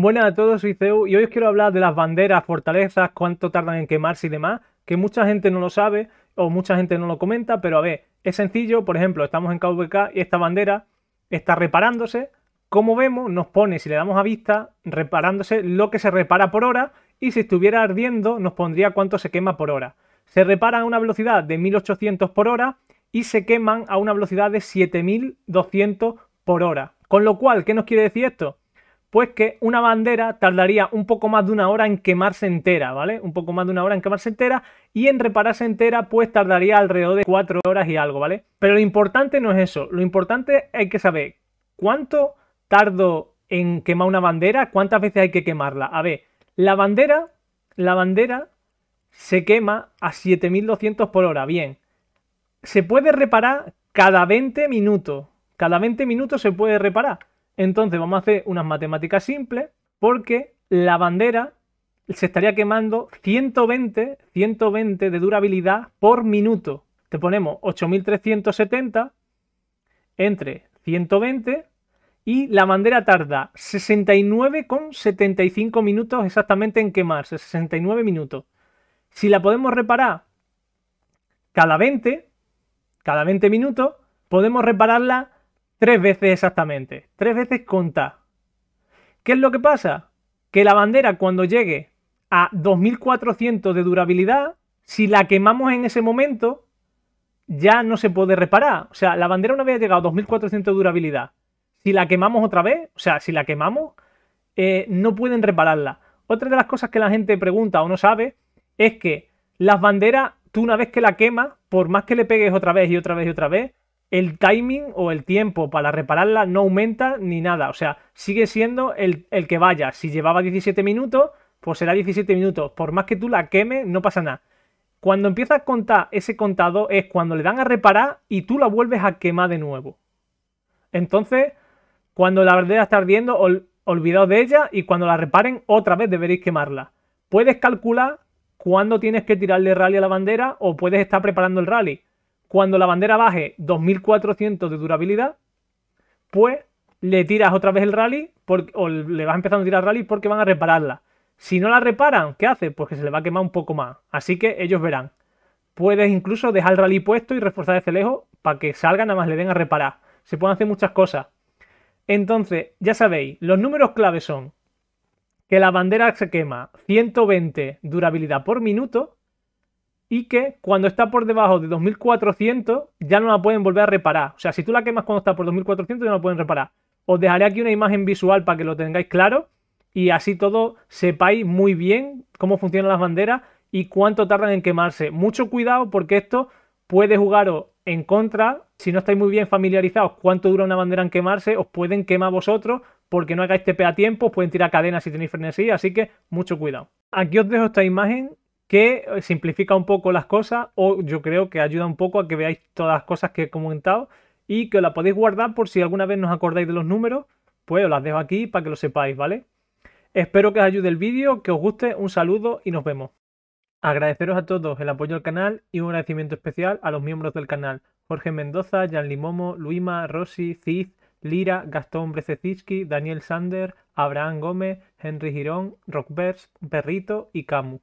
Buenas a todos, soy Ceu y hoy os quiero hablar de las banderas, fortalezas, cuánto tardan en quemarse y demás, que mucha gente no lo sabe o mucha gente no lo comenta, pero a ver, es sencillo, por ejemplo, estamos en KVK y esta bandera está reparándose, como vemos, nos pone, si le damos a vista, reparándose lo que se repara por hora y si estuviera ardiendo nos pondría cuánto se quema por hora. Se repara a una velocidad de 1800 por hora y se queman a una velocidad de 7200 por hora. Con lo cual, ¿qué nos quiere decir esto? pues que una bandera tardaría un poco más de una hora en quemarse entera, ¿vale? Un poco más de una hora en quemarse entera y en repararse entera pues tardaría alrededor de cuatro horas y algo, ¿vale? Pero lo importante no es eso, lo importante hay que saber cuánto tardo en quemar una bandera, cuántas veces hay que quemarla. A ver, la bandera, la bandera se quema a 7200 por hora, bien. Se puede reparar cada 20 minutos, cada 20 minutos se puede reparar. Entonces vamos a hacer unas matemáticas simples porque la bandera se estaría quemando 120, 120 de durabilidad por minuto. Te ponemos 8370 entre 120 y la bandera tarda 69,75 minutos exactamente en quemarse, 69 minutos. Si la podemos reparar cada 20, cada 20 minutos, podemos repararla Tres veces exactamente. Tres veces conta. ¿Qué es lo que pasa? Que la bandera cuando llegue a 2400 de durabilidad, si la quemamos en ese momento, ya no se puede reparar. O sea, la bandera una vez ha llegado a 2400 de durabilidad, si la quemamos otra vez, o sea, si la quemamos, eh, no pueden repararla. Otra de las cosas que la gente pregunta o no sabe es que las banderas, tú una vez que la quemas, por más que le pegues otra vez y otra vez y otra vez, el timing o el tiempo para repararla no aumenta ni nada. O sea, sigue siendo el, que vaya. Si llevaba 17 minutos, pues será 17 minutos. Por más que tú la quemes, no pasa nada. Cuando empiezas a contar ese contado es cuando le dan a reparar y tú la vuelves a quemar de nuevo. Entonces, cuando la verdad está ardiendo, olvidado olvidaos de ella y cuando la reparen, otra vez deberéis quemarla. Puedes calcular cuándo tienes que tirarle rally a la bandera o puedes estar preparando el rally cuando la bandera baje 2400 de durabilidad, pues le tiras otra vez el rally o le vas empezando a tirar rally porque van a repararla. Si no la reparan, ¿qué hace? Pues que se le va a quemar un poco más. Así que ellos verán. Puedes incluso dejar el rally puesto y reforzar el este lejos para que salga nada más le den a reparar. Se pueden hacer muchas cosas. Entonces, ya sabéis, los números clave son que la bandera se quema 120 durabilidad por minuto y que cuando está por debajo de 2400 ya no la pueden volver a reparar. O sea, si tú la quemas cuando está por 2400 ya no la pueden reparar. Os dejaré aquí una imagen visual para que lo tengáis claro y así todo sepáis muy bien cómo funcionan las banderas y cuánto tardan en quemarse. Mucho cuidado porque esto puede jugaros en contra. Si no estáis muy bien familiarizados cuánto dura una bandera en quemarse, os pueden quemar vosotros porque no hagáis TP a tiempo, os pueden tirar cadenas si tenéis frenesí, así que mucho cuidado. Aquí os dejo esta imagen que eh, simplifica un poco las cosas o yo creo que ayuda un poco a que veáis todas las cosas que he comentado y que la podéis guardar por si alguna vez nos acordáis de los números, pues os las dejo aquí para que lo sepáis, ¿vale? Espero que os ayude el vídeo, que os guste, un saludo y nos vemos. Agradeceros a todos el apoyo al canal y un agradecimiento especial a los miembros del canal, Jorge Mendoza, Jan Limomo, Luima, Rossi, Cid, Lira, Gastón brececiski Daniel Sander, Abraham Gómez, Henry Girón, Rockbers, Berrito y Camu.